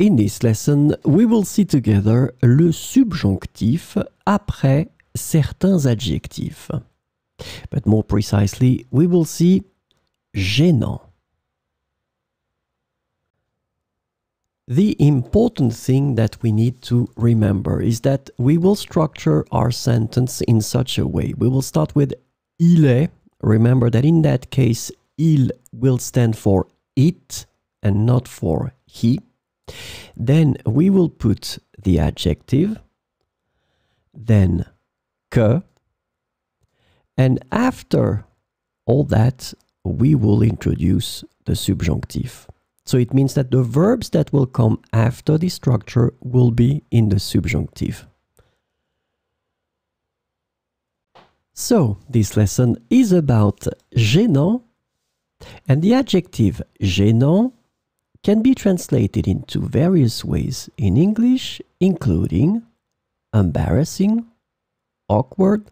In this lesson, we will see together le subjonctif après certains adjectifs. But more precisely, we will see gênant. The important thing that we need to remember is that we will structure our sentence in such a way. We will start with il est. Remember that in that case, il will stand for it and not for he. Then we will put the adjective, then que, and after all that, we will introduce the subjunctive. So it means that the verbs that will come after the structure will be in the subjunctive. So this lesson is about gênant and the adjective gênant can be translated into various ways in English, including embarrassing, awkward,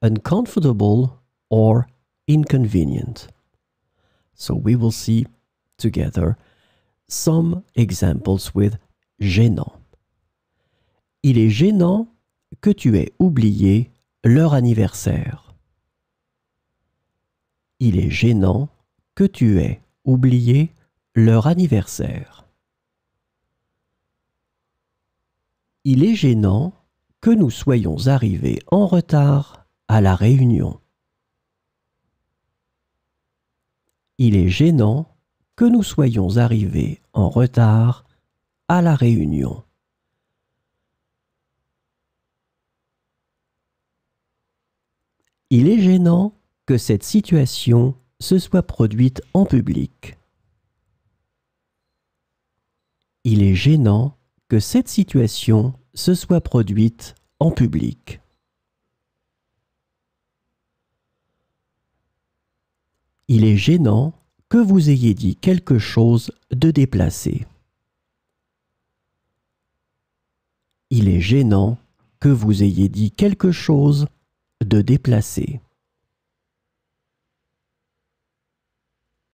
uncomfortable, or inconvenient. So we will see together some examples with gênant. Il est gênant que tu aies oublié leur anniversaire. Il est gênant que tu aies oublié leur anniversaire. Il est gênant que nous soyons arrivés en retard à la réunion. Il est gênant que nous soyons arrivés en retard à la réunion. Il est gênant que cette situation se soit produite en public. gênant que cette situation se soit produite en public. Il est gênant que vous ayez dit quelque chose de déplacé. Il est gênant que vous ayez dit quelque chose de déplacé.